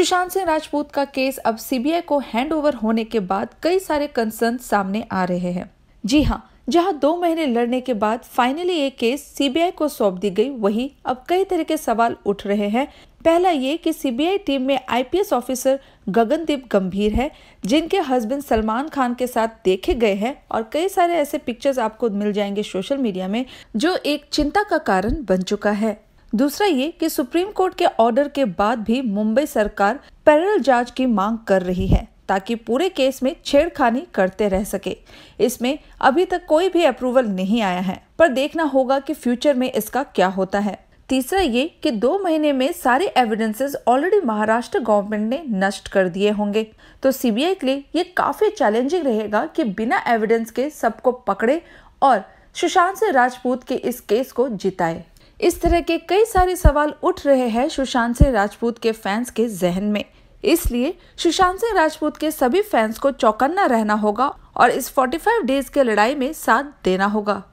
सुशांत सिंह राजपूत का केस अब सीबीआई को हैंडओवर होने के बाद कई सारे कंसर्न सामने आ रहे हैं जी हाँ जहाँ दो महीने लड़ने के बाद फाइनली ये केस सीबीआई को सौंप दी गई वही अब कई तरह के सवाल उठ रहे हैं पहला ये कि सीबीआई टीम में आईपीएस ऑफिसर गगनदीप गंभीर है जिनके हस्बैंड सलमान खान के साथ देखे गए हैं और कई सारे ऐसे पिक्चर्स आपको मिल जाएंगे सोशल मीडिया में जो एक चिंता का कारण बन चुका है दूसरा ये कि सुप्रीम कोर्ट के ऑर्डर के बाद भी मुंबई सरकार पैरल जांच की मांग कर रही है ताकि पूरे केस में छेड़खानी करते रह सके इसमें अभी तक कोई भी अप्रूवल नहीं आया है पर देखना होगा कि फ्यूचर में इसका क्या होता है तीसरा ये कि दो महीने में सारे एविडेंसेस ऑलरेडी महाराष्ट्र गवर्नमेंट ने नष्ट कर दिए होंगे तो सीबीआई के लिए ये काफी चैलेंजिंग रहेगा कि बिना एविडेंस के सबको पकड़े और सुशांत से राजपूत के इस केस को जिताए इस तरह के कई सारे सवाल उठ रहे हैं सुशांत सिंह राजपूत के फैंस के जहन में इसलिए सुशांत सिंह राजपूत के सभी फैंस को चौकन्ना रहना होगा और इस 45 डेज के लड़ाई में साथ देना होगा